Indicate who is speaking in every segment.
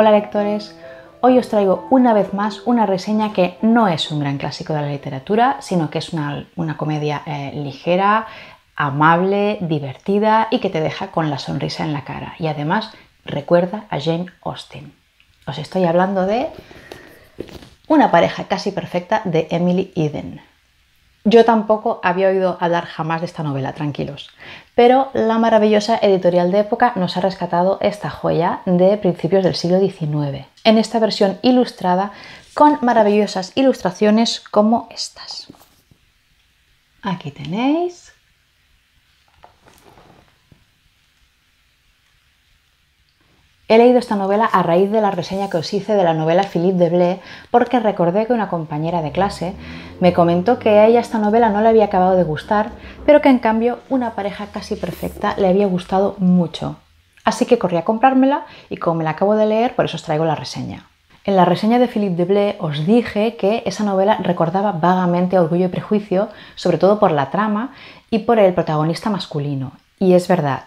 Speaker 1: Hola lectores, hoy os traigo una vez más una reseña que no es un gran clásico de la literatura, sino que es una, comedia eh, ligera, amable, divertida y que te deja con la sonrisa en la cara. Y además recuerda a Jane Austen. Os estoy hablando de una pareja casi perfecta de Emily Eden. Yo tampoco había oído hablar jamás de esta novela, tranquilos. Pero la maravillosa editorial de época nos ha rescatado esta joya de principios del siglo XIX, en esta versión ilustrada con maravillosas ilustraciones como estas. Aquí tenéis He leído esta novela a raíz de la reseña que os hice de la novela Philippe de Blé, porque recordé que una compañera de clase me comentó que a ella esta novela no le había acabado de gustar, pero que en cambio una pareja casi perfecta le había gustado mucho. Así que corrí a comprármela y como me la acabo de leer, por eso os traigo la reseña. En la reseña de Philippe de Blé os dije que esa novela recordaba vagamente Orgullo y Prejuicio, sobre todo por la trama y por el protagonista masculino. Y es verdad,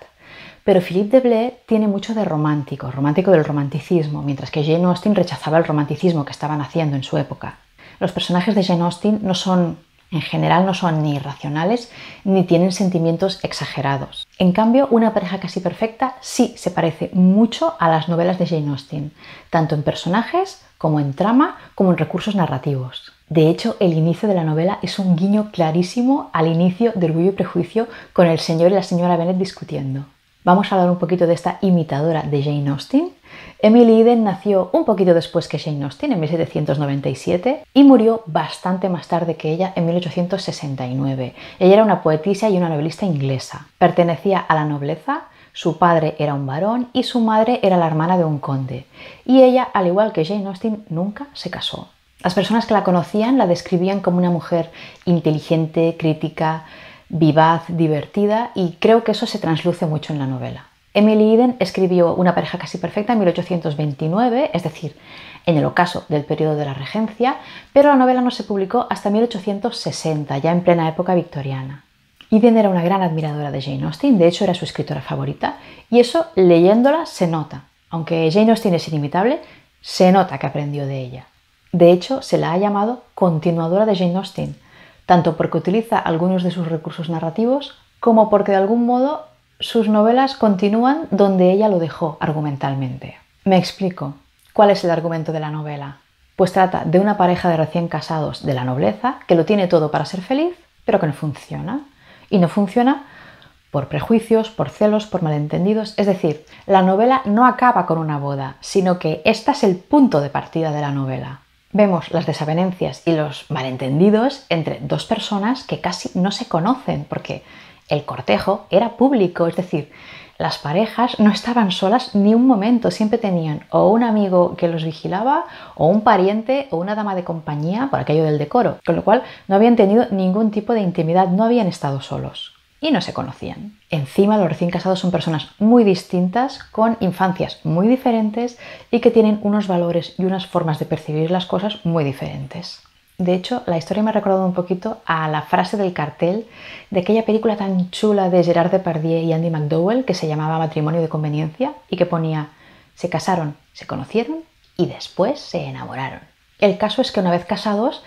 Speaker 1: pero Philippe de Blé tiene mucho de romántico, romántico del romanticismo, mientras que Jane Austen rechazaba el romanticismo que estaban haciendo en su época. Los personajes de Jane Austen no son, en general, no son ni irracionales ni tienen sentimientos exagerados. En cambio, una pareja casi perfecta sí se parece mucho a las novelas de Jane Austen, tanto en personajes como en trama, como en recursos narrativos. De hecho, el inicio de la novela es un guiño clarísimo al inicio de Orgullo y Prejuicio con el señor y la señora Bennett discutiendo. Vamos a hablar un poquito de esta imitadora de Jane Austen. Emily Eden nació un poquito después que Jane Austen, en 1797, y murió bastante más tarde que ella, en 1869. Ella era una poetisa y una novelista inglesa. Pertenecía a la nobleza, su padre era un varón y su madre era la hermana de un conde. Y ella, al igual que Jane Austen, nunca se casó. Las personas que la conocían la describían como una mujer inteligente, crítica, vivaz, divertida y creo que eso se transluce mucho en la novela. Emily Eden escribió Una pareja casi perfecta en 1829, es decir, en el ocaso del periodo de la regencia, pero la novela no se publicó hasta 1860, ya en plena época victoriana. Eden era una gran admiradora de Jane Austen, de hecho era su escritora favorita, y eso leyéndola se nota. Aunque Jane Austen es inimitable, se nota que aprendió de ella. De hecho, se la ha llamado continuadora de Jane Austen, tanto porque utiliza algunos de sus recursos narrativos como porque de algún modo sus novelas continúan donde ella lo dejó argumentalmente. Me explico. ¿Cuál es el argumento de la novela? Pues trata de una pareja de recién casados de la nobleza que lo tiene todo para ser feliz, pero que no funciona. Y no funciona por prejuicios, por celos, por malentendidos. Es decir, la novela no acaba con una boda, sino que esta es el punto de partida de la novela vemos las desavenencias y los malentendidos entre dos personas que casi no se conocen, porque el cortejo era público, es decir, las parejas no estaban solas ni un momento, siempre tenían o un amigo que los vigilaba, o un pariente, o una dama de compañía por aquello del decoro, con lo cual no habían tenido ningún tipo de intimidad, no habían estado solos y no se conocían. Encima, los recién casados son personas muy distintas, con infancias muy diferentes y que tienen unos valores y unas formas de percibir las cosas muy diferentes. De hecho, la historia me ha recordado un poquito a la frase del cartel de aquella película tan chula de Gerard Depardieu y Andy McDowell que se llamaba Matrimonio de Conveniencia y que ponía se casaron, se conocieron y después se enamoraron. El caso es que una vez casados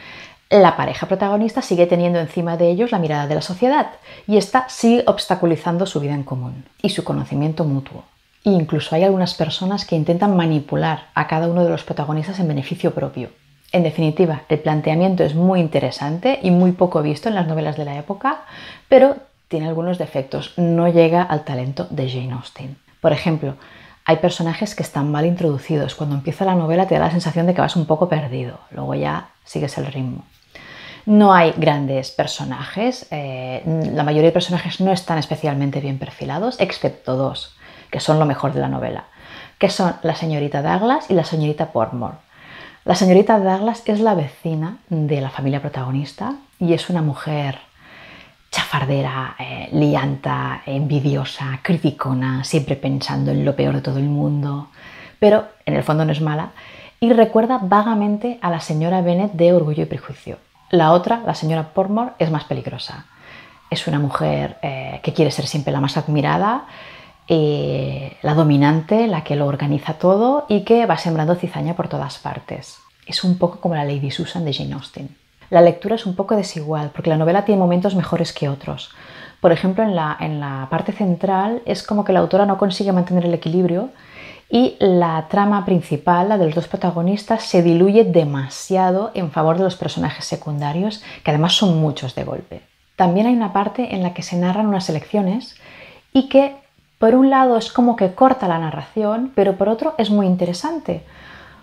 Speaker 1: la pareja protagonista sigue teniendo encima de ellos la mirada de la sociedad y esta sigue obstaculizando su vida en común y su conocimiento mutuo. E incluso hay algunas personas que intentan manipular a cada uno de los protagonistas en beneficio propio. En definitiva, el planteamiento es muy interesante y muy poco visto en las novelas de la época, pero tiene algunos defectos, no llega al talento de Jane Austen. Por ejemplo, hay personajes que están mal introducidos. Cuando empieza la novela te da la sensación de que vas un poco perdido. Luego ya sigues el ritmo. No hay grandes personajes, eh, la mayoría de personajes no están especialmente bien perfilados, excepto dos, que son lo mejor de la novela, que son la señorita Douglas y la señorita Portmore. La señorita Douglas es la vecina de la familia protagonista y es una mujer chafardera, eh, lianta, envidiosa, criticona, siempre pensando en lo peor de todo el mundo, pero en el fondo no es mala y recuerda vagamente a la señora Bennett de Orgullo y Prejuicio. La otra, la señora Portmore, es más peligrosa. Es una mujer eh, que quiere ser siempre la más admirada, eh, la dominante, la que lo organiza todo y que va sembrando cizaña por todas partes. Es un poco como la Lady Susan de Jane Austen. La lectura es un poco desigual, porque la novela tiene momentos mejores que otros. Por ejemplo, la, en la parte central es como que la autora no consigue mantener el equilibrio y la trama principal, la de los dos protagonistas, se diluye demasiado en favor de los personajes secundarios, que además son muchos de golpe. También hay una parte en la que se narran unas elecciones y que por un lado es como que corta la narración, pero por otro es muy interesante,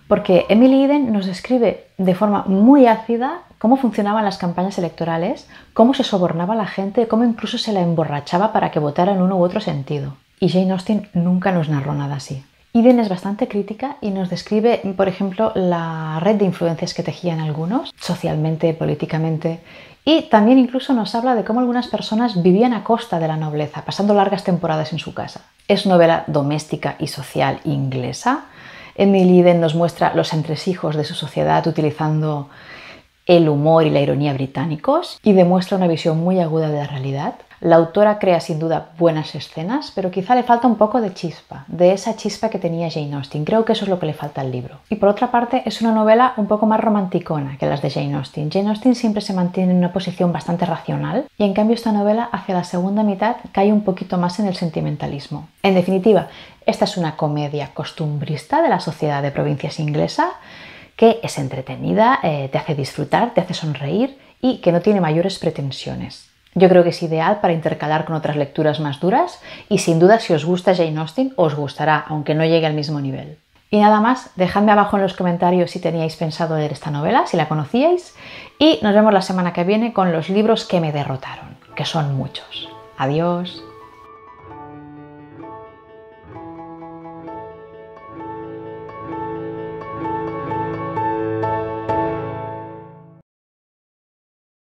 Speaker 1: porque Emily Eden nos describe de forma muy ácida cómo funcionaban las campañas electorales, cómo se sobornaba la gente, cómo incluso se la emborrachaba para que votara en uno u otro sentido. Y Jane Austen nunca nos narró nada así. Iden es bastante crítica y nos describe, por ejemplo, la red de influencias que tejían algunos, socialmente, políticamente, y también incluso nos habla de cómo algunas personas vivían a costa de la nobleza, pasando largas temporadas en su casa. Es novela doméstica y social inglesa. Emily Eden nos muestra los entresijos de su sociedad utilizando el humor y la ironía británicos y demuestra una visión muy aguda de la realidad. La autora crea sin duda buenas escenas, pero quizá le falta un poco de chispa, de esa chispa que tenía Jane Austen. Creo que eso es lo que le falta al libro. Y por otra parte, es una novela un poco más romanticona que las de Jane Austen. Jane Austen siempre se mantiene en una posición bastante racional y en cambio esta novela hacia la segunda mitad cae un poquito más en el sentimentalismo. En definitiva, esta es una comedia costumbrista de la sociedad de provincias inglesa que es entretenida, eh, te hace disfrutar, te hace sonreír y que no tiene mayores pretensiones. Yo creo que es ideal para intercalar con otras lecturas más duras y sin duda si os gusta Jane Austen os gustará, aunque no llegue al mismo nivel. Y nada más, dejadme abajo en los comentarios si teníais pensado leer esta novela, si la conocíais, y nos vemos la semana que viene con los libros que me derrotaron, que son muchos. Adiós.